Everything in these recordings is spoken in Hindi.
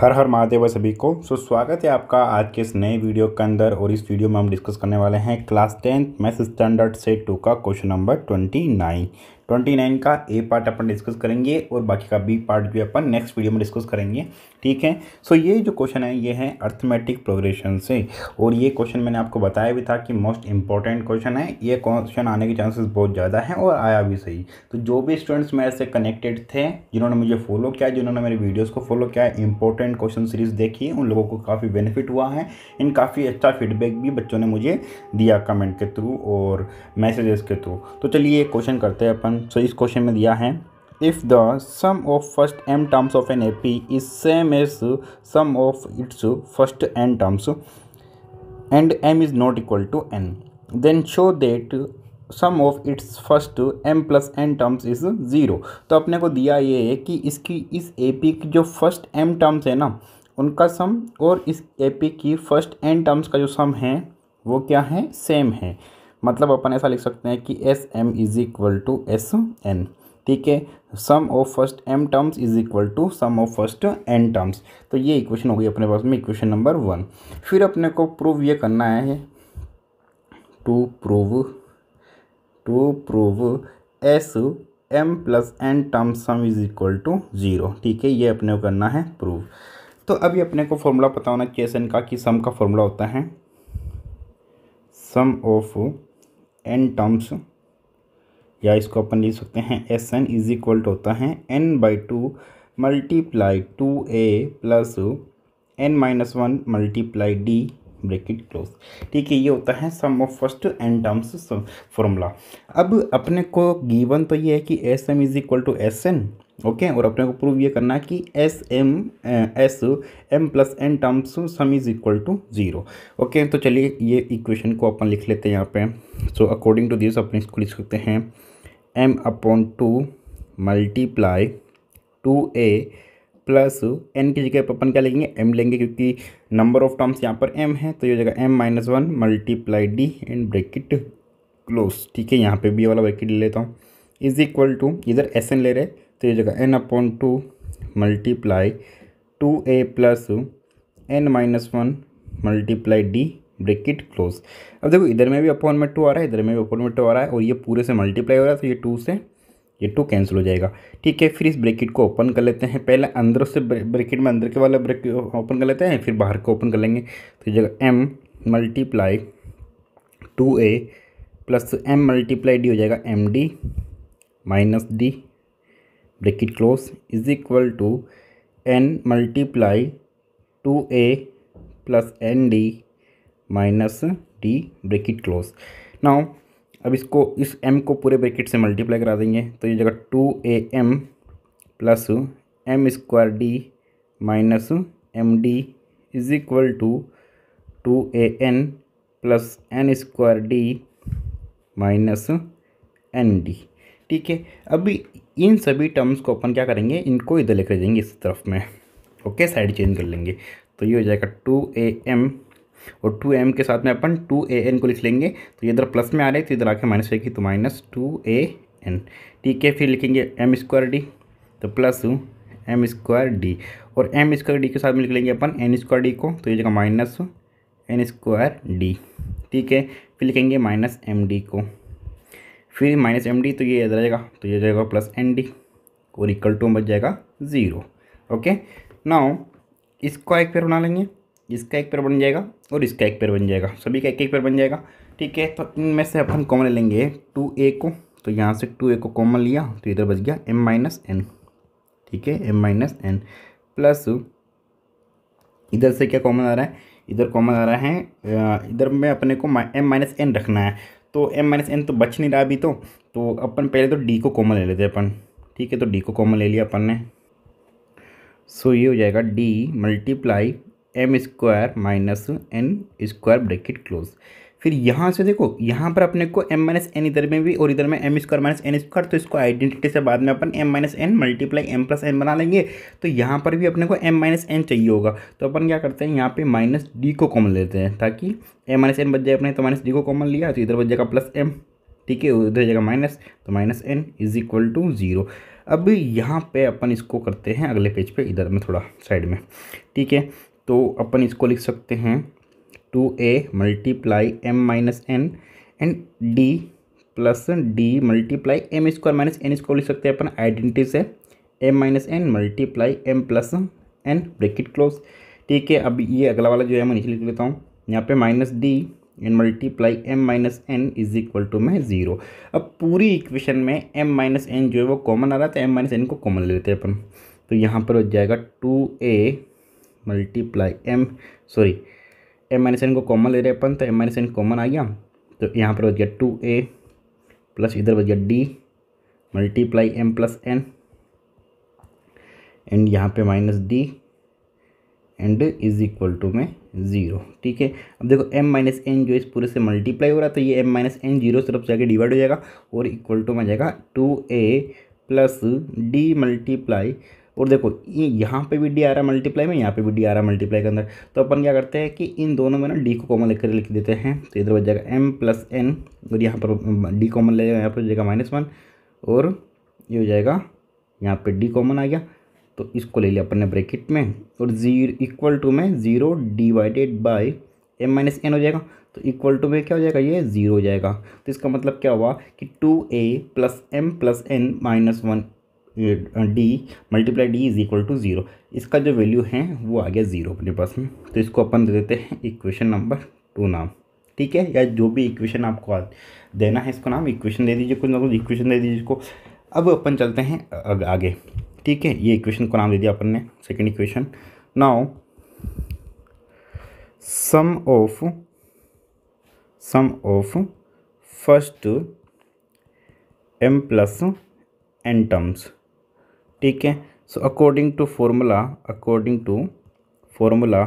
हर हर महादेव सभी को सो स्वागत है आपका आज के इस नए वीडियो के अंदर और इस वीडियो में हम डिस्कस करने वाले हैं क्लास टेंथ मैथ स्टैंडर्ड से टू का question number twenty nine twenty nine का ए पार्ट अपन डिस्कस करेंगे और बाकी का बी पार्ट भी अपन नेक्स्ट वीडियो में डिस्कस करेंगे ठीक है सो so, ये जो क्वेश्चन है ये है अर्थमेटिक प्रोग्रेशन से और ये क्वेश्चन मैंने आपको बताया भी था कि मोस्ट इंपॉर्टेंट क्वेश्चन है ये क्वेश्चन आने के चांसेस बहुत ज़्यादा हैं और आया भी सही तो जो भी स्टूडेंट्स मेरे से कनेक्टेड थे जिन्होंने मुझे फॉलो किया जिन्होंने मेरे वीडियोज़ को फॉलो किया इंपॉर्टेंट एंड क्वेश्चन सीरीज़ देखी उन लोगों को काफ़ी बेनिफिट हुआ है इन काफ़ी अच्छा फीडबैक भी बच्चों ने मुझे दिया कमेंट के थ्रू और मैसेजेस के थ्रू तो चलिए क्वेश्चन करते हैं अपन सो इस क्वेश्चन में दिया है if the sum of first M terms of an A P is same as sum of its first N terms and M is not equal to N then show that sum of its first M plus N terms is zero तो अपने को दिया ये है कि इसकी इस ए पी की जो फर्स्ट एम टर्म्स है ना उनका सम और इस ए पी की फर्स्ट एन टर्म्स का जो सम है वो क्या है सेम है मतलब अपन ऐसा लिख सकते हैं कि S M is equal to S N ठीक है sum of first M terms is equal to sum of first N terms तो ये इक्वेशन हो गई अपने पास में इक्वेशन नंबर वन फिर अपने को प्रूव ये करना है to prove to prove S M plus N term sum is equal to zero ठीक है ये अपने को करना है प्रूव तो अभी अपने को फॉर्मूला पता होना चाहिए एन का कि सम का फॉर्मूला होता है सम ऑफ एन टर्म्स या इसको अपन लिख सकते हैं S N is equal to होता है N by two multiply two A plus N minus one multiply D bracket close ठीक है ये होता है sum of first N terms formula अब अपने को गिवन तो ये है कि S M is equal to S N okay और अपने को प्रूव ये करना है कि S M S M plus N terms sum is equal to zero okay तो चलिए ये इक्वेशन को अपन लिख लेते हैं यहाँ पे सो अकॉर्डिंग टू दिस अपने इसको लिख सकते हैं M upon two multiply two A plus N की जगह अपन क्या लेंगे एम लेंगे क्योंकि नंबर ऑफ टर्म्स यहाँ पर एम है तो ये जगह M minus one multiply D and bracket close ठीक है यहाँ पे भी वाला ब्रेकिट ले लेता हूँ इज इक्वल टू इधर एस एन ले रहे तो ये जगह N upon two multiply two A plus N minus one multiply D bracket close अब देखो इधर में भी अपॉन में टू आ रहा है इधर में भी अपॉन में टू आ रहा है और ये पूरे से मल्टीप्लाई हो रहा है तो ये टू से ये टू कैंसिल हो जाएगा ठीक है फिर इस ब्रैकेट को ओपन कर लेते हैं पहले अंदर से ब्रैकेट में अंदर के वाला ब्रैकेट ओपन कर लेते हैं फिर बाहर को ओपन कर लेंगे तो जगह M multiply two A plus M multiply D हो जाएगा M D minus D bracket close is equal to N multiply two A plus N D minus D bracket close now अब इसको इस m को पूरे ब्रैकेट से मल्टीप्लाई करा देंगे तो ये जगह two A M plus M square D minus M D is equal to two A N plus N square D minus N D ठीक है अभी इन सभी टर्म्स को अपन क्या करेंगे इनको इधर लेकर देंगे इस तरफ में ओके साइड चेंज कर लेंगे तो ये हो जाएगा टू ए एम और टू एम के साथ में अपन टू ए एन को लिख लेंगे तो ये इधर प्लस में आ रहे तो इधर आके माइनस रहेगी तो माइनस टू ए एन ठीक है फिर लिखेंगे एम स्क्वायर डी तो प्लस एम स्क्वायर डी और एम स्क्वायर डी के साथ में लिख लेंगे अपन एन स्क्वायर डी को तो ये जगह माइनस एन स्क्वायर डी ठीक है फिर लिखेंगे माइनस एम डी को फिर माइनस एम डी तो ये इधर आएगा तो ये जाएगा प्लस एन डी और इक्वल टू बच जाएगा ज़ीरो ओके नाउ इसको एक पेयर बना लेंगे इसका एक पेयर बन जाएगा और इसका एक पेयर बन जाएगा सभी का एक एक पेयर बन जाएगा ठीक है तो इनमें से अपन कॉमन ले लेंगे टू ए को तो यहाँ से टू ए को कॉमन लिया तो इधर बच गया एम माइनस एन ठीक है एम माइनस एन प्लस इधर से क्या कॉमन आ रहा है इधर कॉमन आ रहा है इधर में अपने को एम माइनस एन रखना है तो एम माइनस एन तो बच नहीं रहा अभी तो तो अपन पहले तो डी को कॉमन ले लेते अपन ठीक है तो डी को कॉमन ले लिया अपन ने सो ये हो जाएगा D multiply M square minus N square bracket close फिर यहाँ से देखो यहाँ पर अपने को एम माइनस एन इधर में भी और इधर में M square minus N square तो इसको आइडेंटिटी से बाद में अपन M minus N multiply M plus N बना लेंगे तो यहाँ पर भी अपने को एम माइनस एन चाहिए होगा तो अपन क्या करते हैं यहाँ पे माइनस डी को कॉमन लेते हैं ताकि एम माइनस एन बच जाए अपने तो माइनस डी को कॉमन लिया तो इधर बच जाएगा प्लस एम ठीक है उधर जाएगा माइनस तो minus N is equal to zero अब यहाँ पर अपन इसको करते हैं अगले पेज पे इधर में थोड़ा साइड में ठीक है तो अपन इसको लिख सकते हैं two A multiply M minus N and D plus D multiply M square minus N square लिख सकते हैं अपन आइडेंटिटी से M minus N multiply M plus N bracket close ठीक है अब ये अगला वाला जो है मैं नीचे लिख लेता हूँ यहाँ पे minus D and multiply M minus N is equal to मैं ज़ीरो अब पूरी इक्वेशन में एम माइनस एन जो है वो कॉमन आ रहा था तो एम माइनस एन को कॉमन ले लेते हैं अपन तो यहाँ पर हो जाएगा two A multiply M sorry M minus N को कॉमन ले रहे अपन तो एम माइनस एन कॉमन आ गया तो यहाँ पर बच गया टू ए प्लस इधर बच गया D multiply M plus N and यहाँ पे minus D and is equal to में ज़ीरो ठीक है अब देखो m माइनस एन जो इस पूरे से मल्टीप्लाई हो रहा है तो ये m माइनस एन जीरो तरफ से आगे डिवाइड हो जाएगा और इक्वल टू में जाएगा two A plus D multiply और देखो ये यहाँ पे भी डी आ रहा मल्टीप्लाई में यहाँ पे भी डी आ रहा मल्टीप्लाई के अंदर तो अपन क्या करते हैं कि इन दोनों में ना डी को कॉमन लेकर लिख देते हैं तो इधर बच जाएगा एम प्लस एन और यहाँ पर डी कॉमन ले जाएगा यहाँ पर हो जाएगा माइनस वन और ये हो जाएगा यहाँ पर डी कॉमन आ गया तो इसको ले लिया अपन ने ब्रैकेट में और जीरो इक्वल टू में zero divided by M minus N हो जाएगा तो इक्वल टू में क्या हो जाएगा ये ज़ीरो हो जाएगा तो इसका मतलब क्या हुआ कि two A plus M plus N minus one D multiply D is equal to zero इसका जो वैल्यू है वो आ गया ज़ीरो अपने पास में तो इसको अपन दे देते हैं इक्वेशन नंबर टू नाम ठीक है या जो भी इक्वेशन आपको देना है इसको नाम इक्वेशन दे दीजिए कुछ ना कुछ इक्वेशन दे दीजिए इसको अब अपन चलते हैं आगे ठीक है ये इक्वेशन को नाम दे दिया अपन ने second equation now sum of sum of first M plus N terms ठीक है so according to formula according to formula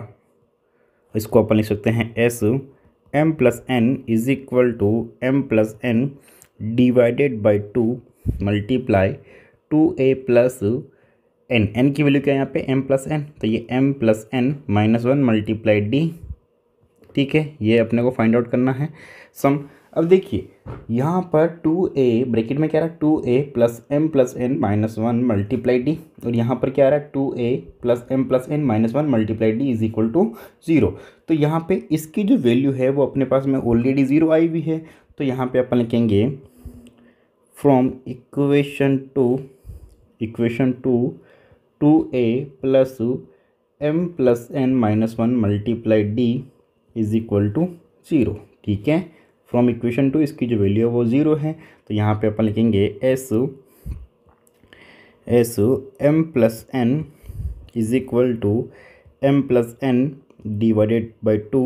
इसको अपन लिख सकते हैं S M plus N is equal to M plus N divided by two multiply two A plus N N की वैल्यू क्या है यहाँ पे एम प्लस एन तो ये M plus N minus one multiply D ठीक है ये अपने को फाइंड आउट करना है सम अब देखिए यहाँ पर टू ए ब्रेकेट में क्या रहा है two A plus M plus N minus one multiply D और यहाँ पर क्या आ रहा है two A plus M plus N minus one multiply D is equal to zero तो यहाँ पे इसकी जो वैल्यू है वो अपने पास में ऑलरेडी ज़ीरो आई हुई है तो यहाँ पे अपन लिखेंगे from equation two equation two two A plus M plus N minus one multiply D is equal to zero ठीक है फ्रॉम इक्वेशन टू इसकी जो वैल्यू है वो ज़ीरो है तो यहाँ पे अपन लिखेंगे S S M plus N is equal to M plus N divided by two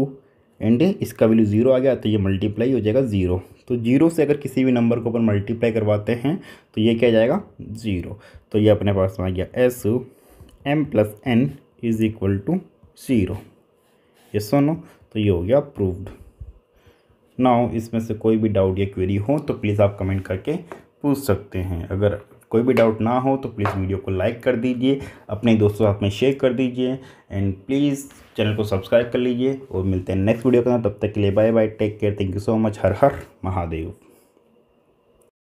and इसका वैल्यू ज़ीरो आ गया तो ये मल्टीप्लाई हो जाएगा ज़ीरो तो जीरो से अगर किसी भी नंबर को अपन मल्टीप्लाई करवाते हैं तो ये क्या जाएगा ज़ीरो तो ये अपने पास में आ गया S M plus N is equal to zero ये सोनो तो ये हो गया प्रूव्ड नाउ इसमें से कोई भी डाउट या क्वेरी हो तो प्लीज़ आप कमेंट करके पूछ सकते हैं अगर कोई भी डाउट ना हो तो प्लीज़ वीडियो को लाइक कर दीजिए अपने दोस्तों साथ में शेयर कर दीजिए एंड प्लीज़ चैनल को सब्सक्राइब कर लीजिए और मिलते हैं नेक्स्ट वीडियो के साथ तब तक के लिए bye bye take care thank you so much Har Har Mahadev